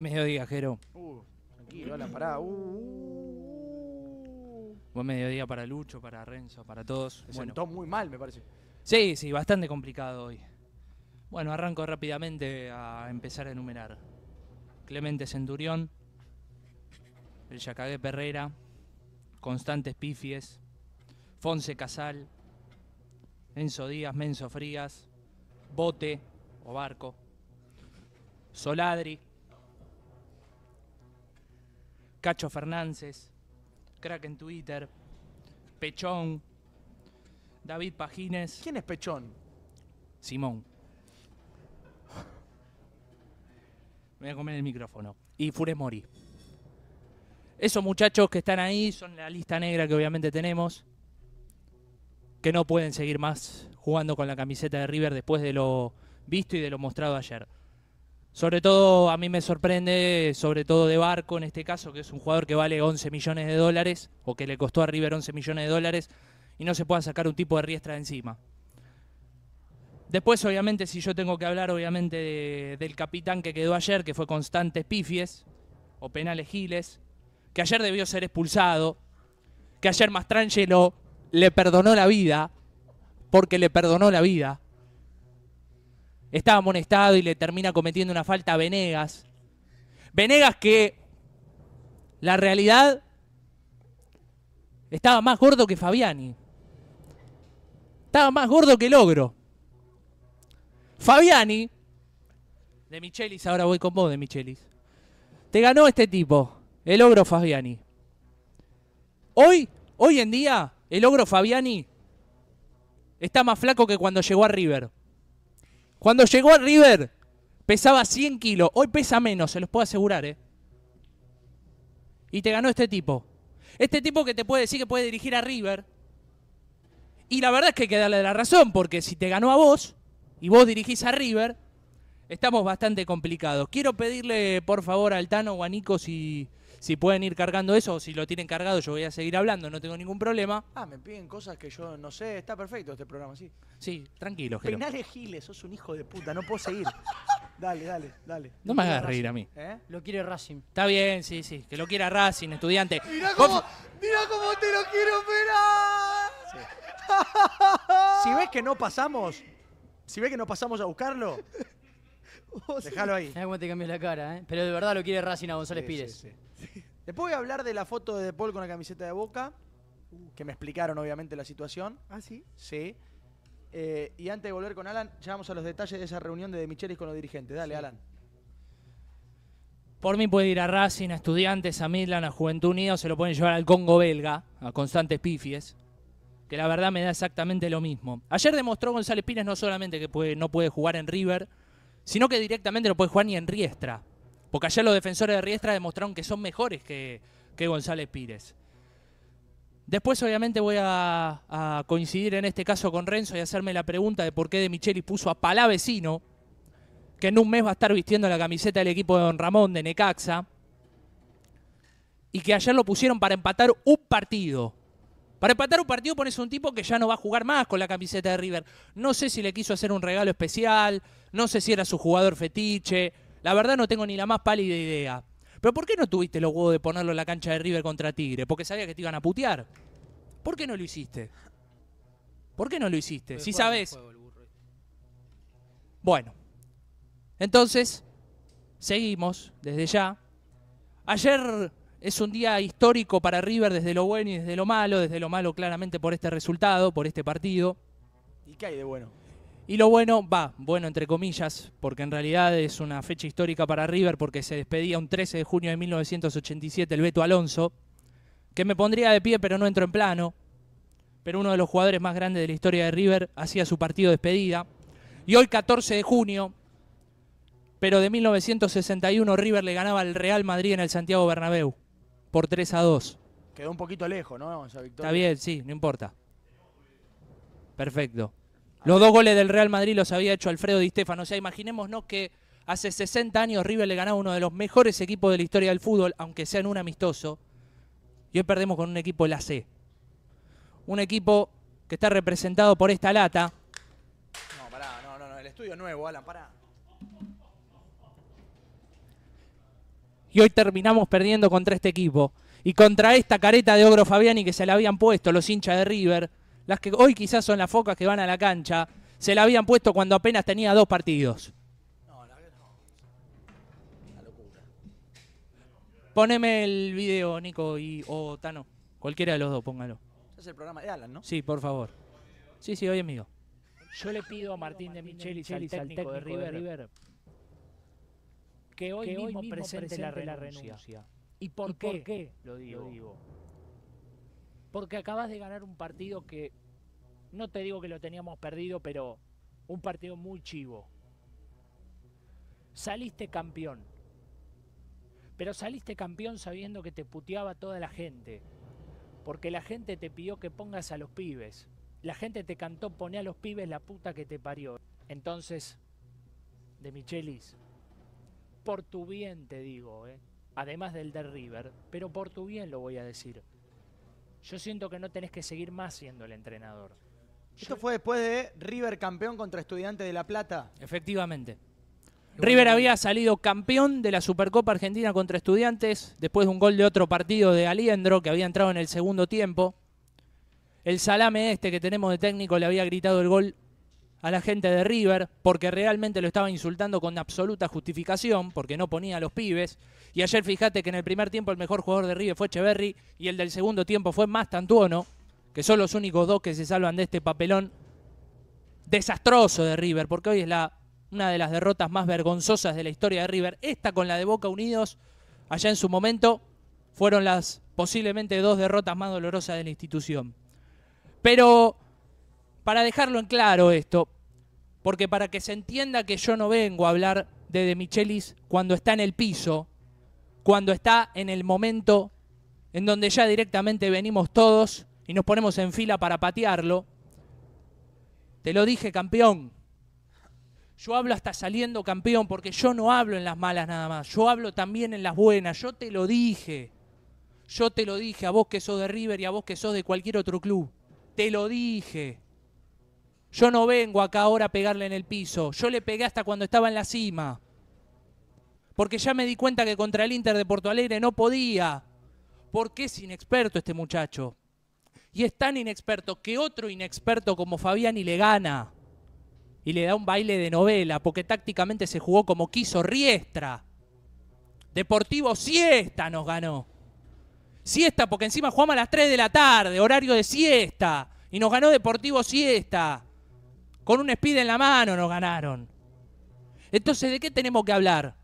Mediodía, Jero. Uh, tranquilo, la parada. Uh, uh, uh. Buen mediodía para Lucho, para Renzo, para todos. Se bueno. sentó muy mal, me parece. Sí, sí, bastante complicado hoy. Bueno, arranco rápidamente a empezar a enumerar. Clemente Centurión, el Yacagué Perrera, Constantes Pifies, Fonse Casal, Enzo Díaz, Menzo Frías, Bote o Barco, Soladri, Cacho Fernández, Crack en Twitter, Pechón, David Pagines. ¿Quién es Pechón? Simón. Me voy a comer el micrófono. Y Fures Mori. Esos muchachos que están ahí son la lista negra que obviamente tenemos. Que no pueden seguir más jugando con la camiseta de River después de lo visto y de lo mostrado ayer. Sobre todo, a mí me sorprende, sobre todo de Barco en este caso, que es un jugador que vale 11 millones de dólares, o que le costó a River 11 millones de dólares, y no se pueda sacar un tipo de riestra de encima. Después, obviamente, si yo tengo que hablar, obviamente, del capitán que quedó ayer, que fue Constante Pifies, o Penales Giles, que ayer debió ser expulsado, que ayer Mastrangelo le perdonó la vida, porque le perdonó la vida. Estaba amonestado y le termina cometiendo una falta a Venegas. Venegas que la realidad estaba más gordo que Fabiani. Estaba más gordo que Logro. Fabiani, de Michelis, ahora voy con vos de Michelis. Te ganó este tipo, el ogro Fabiani. Hoy, hoy en día, el ogro Fabiani está más flaco que cuando llegó a River. Cuando llegó a River, pesaba 100 kilos. Hoy pesa menos, se los puedo asegurar, ¿eh? Y te ganó este tipo. Este tipo que te puede decir que puede dirigir a River. Y la verdad es que hay que darle la razón, porque si te ganó a vos y vos dirigís a River, estamos bastante complicados. Quiero pedirle, por favor, al Tano Guanico, si si pueden ir cargando eso o si lo tienen cargado, yo voy a seguir hablando, no tengo ningún problema. Ah, me piden cosas que yo no sé. Está perfecto este programa, sí. Sí, tranquilo, Jero. Penales Giles, sos un hijo de puta, no puedo seguir. Dale, dale, dale. No me hagas reír a mí. ¿eh? Lo quiere Racing. Está bien, sí, sí. Que lo quiera Racing, estudiante. Mirá cómo, te lo quiero ver. si ves que no pasamos, si ves que no pasamos a buscarlo, Oh, Déjalo ahí. cómo te cambió la cara, eh. Pero de verdad lo quiere Racing a González Pires. Después voy a hablar de la foto de De Paul con la camiseta de Boca, que me explicaron obviamente la situación. Ah, sí. Sí. Eh, y antes de volver con Alan, ya a los detalles de esa reunión de De con los dirigentes. Dale, Alan. Por mí puede ir a Racing, a Estudiantes, a Midland, a Juventud Unida, se lo pueden llevar al Congo belga, a Constantes Pifies, que la verdad me da exactamente lo mismo. Ayer demostró González Pires no solamente que puede- no puede jugar en River, sino que directamente lo puede jugar ni en Riestra, porque ayer los defensores de Riestra demostraron que son mejores que, que González Pires. Después obviamente voy a, coincidir en este caso con Renzo y hacerme la pregunta de por qué De Micheli puso a Palavecino, que en un mes va a estar vistiendo la camiseta del equipo de Don Ramón, de Necaxa, y que ayer lo pusieron para empatar un partido. Para empatar un partido pones un tipo que ya no va a jugar más con la camiseta de River. No sé si le quiso hacer un regalo especial, no sé si era su jugador fetiche, la verdad no tengo ni la más pálida idea. Pero ¿por qué no tuviste los huevos de ponerlo en la cancha de River contra Tigre? Porque sabía que te iban a putear. ¿Por qué no lo hiciste? ¿Por qué no lo hiciste? si sabes. Este. Bueno. Entonces, seguimos desde ya. Ayer es un día histórico para River desde lo bueno y desde lo malo, desde lo malo claramente por este resultado, por este partido. ¿Y qué hay de bueno? Y lo bueno, va, bueno entre comillas, porque en realidad es una fecha histórica para River porque se despedía un 13 de junio de 1987 el Beto Alonso, que me pondría de pie pero no entro en plano, pero uno de los jugadores más grandes de la historia de River hacía su partido de despedida. Y hoy 14 de junio, pero de 1961 River le ganaba al Real Madrid en el Santiago Bernabéu por 3 a 2. Quedó un poquito lejos, ¿no? Está bien, sí, no importa. Perfecto. Los dos goles del Real Madrid los había hecho Alfredo Di Stefano. O sea, imaginémonos que hace 60 años River le ganaba uno de los mejores equipos de la historia del fútbol, aunque sea en un amistoso. Y hoy perdemos con un equipo de la C. Un equipo que está representado por esta lata. No, pará, no, no, El estudio nuevo, Alan, pará. Y hoy terminamos perdiendo contra este equipo. Y contra esta careta de Ogro Fabiani que se la habían puesto los hinchas de River las que hoy quizás son las focas que van a la cancha, se la habían puesto cuando apenas tenía dos partidos. No, la no. locura. Poneme el video, Nico, y, o Tano. Cualquiera de los dos, póngalo. Es el programa de Alan, ¿no? Sí, por favor. Sí, sí, oye amigo Yo le pido a Martín de Michelis, al técnico de River, River que hoy mismo presente, la renuncia. ¿Y, por, qué? por qué? Lo digo. Lo digo porque acabas de ganar un partido que, no te digo que lo teníamos perdido, pero un partido muy chivo. Saliste campeón, pero saliste campeón sabiendo que te puteaba toda la gente, porque la gente te pidió que pongas a los pibes, la gente te cantó poné a los pibes la puta que te parió. Entonces, de Michelis, por tu bien te digo, eh, además del de River, pero por tu bien lo voy a decir. Yo siento que no tenés que seguir más siendo el entrenador. Esto fue después de River campeón contra Estudiantes de La Plata. Efectivamente. River había salido campeón de la Supercopa Argentina contra Estudiantes después de un gol de otro partido de Aliendro que había entrado en el segundo tiempo. El salame este que tenemos de técnico le había gritado el gol a la gente de River porque realmente lo estaba insultando con absoluta justificación, porque no ponía a los pibes. Y ayer fíjate que en el primer tiempo el mejor jugador de River fue Echeverry y el del segundo tiempo fue Mastantuono, que son los únicos dos que se salvan de este papelón desastroso de River, porque hoy es la, una de las derrotas más vergonzosas de la historia de River. Esta con la de Boca Unidos, allá en su momento, fueron las posiblemente dos derrotas más dolorosas de la institución. Pero para dejarlo en claro esto, porque para que se entienda que yo no vengo a hablar de De Michelis cuando está en el piso, cuando está en el momento en donde ya directamente venimos todos y nos ponemos en fila para patearlo. Te lo dije, campeón. Yo hablo hasta saliendo campeón, porque yo no hablo en las malas nada más. Yo hablo también en las buenas. Yo te lo dije. Yo te lo dije a vos que sos de River y a vos que sos de cualquier otro club. Te lo dije. Yo no vengo acá ahora a pegarle en el piso. Yo le pegué hasta cuando estaba en la cima. Porque ya me di cuenta que contra el Inter de Porto Alegre no podía. Porque es inexperto este muchacho. Y es tan inexperto que otro inexperto como y le gana. Y le da un baile de novela, porque tácticamente se jugó como quiso Riestra. Deportivo Siesta nos ganó. Siesta, porque encima jugamos a las 3 de la tarde, horario de siesta. Y nos ganó Deportivo Siesta. Con un speed en la mano nos ganaron. Entonces, ¿de qué tenemos que hablar?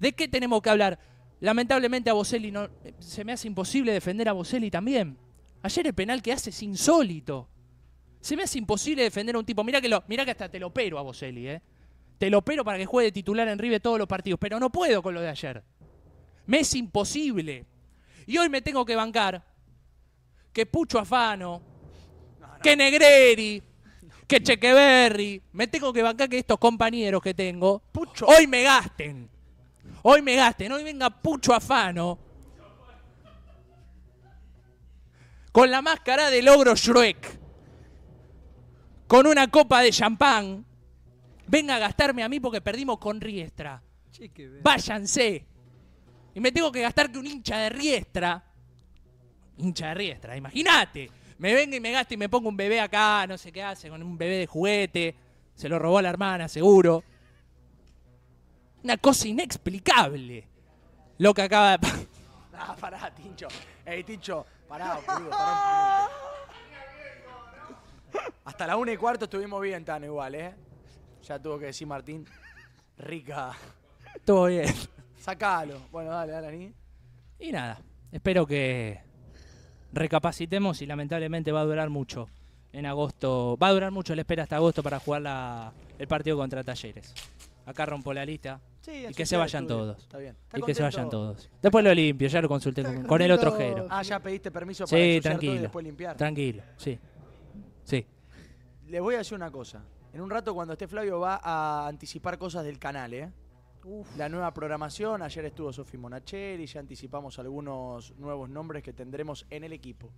¿De qué tenemos que hablar? Lamentablemente a Boselli no, se me hace imposible defender a Boselli también. Ayer el penal que hace es insólito. Se me hace imposible defender a un tipo. Mirá que, lo, mira que hasta te lo pero a Boselli, ¿eh? Te lo pero para que juegue titular en Rive todos los partidos, pero no puedo con lo de ayer. Me es imposible. Y hoy me tengo que bancar que Pucho Afano, que Negreri, que Chequeberry, me tengo que bancar que estos compañeros que tengo, hoy me gasten. Hoy me gasten, hoy venga Pucho Afano. Con la máscara del ogro Shrek. Con una copa de champán. Venga a gastarme a mí porque perdimos con Riestra. Váyanse. Y me tengo que gastar que un hincha de Riestra. Hincha de Riestra, imagínate me venga y me gasta y me pongo un bebé acá, no sé qué hace, con un bebé de juguete, se lo robó a la hermana, seguro. Una cosa inexplicable. Lo que acaba de. ah, pará, Tincho. Ey, Tincho, pará, boludo, pará Hasta la una y cuarto estuvimos bien, Tano, igual, ¿eh? Ya tuvo que decir Martín. Rica. Estuvo bien. Sacalo. Bueno, dale, dale, Ani. Y nada, espero que recapacitemos y lamentablemente va a durar mucho en agosto. Va a durar mucho la espera hasta agosto para jugar el partido contra Talleres. Acá rompo la lista. y que se vayan todos. y que se vayan todos. Después lo limpio, ya lo consulté con, el otro jero. Ah, ya pediste permiso para sí, tranquilo, después limpiar. Tranquilo, sí. Sí. Les voy a decir una cosa. En un rato cuando esté Flavio va a anticipar cosas del canal, ¿eh? la nueva programación. Ayer estuvo Sofi Monacheri, ya anticipamos algunos nuevos nombres que tendremos en el equipo.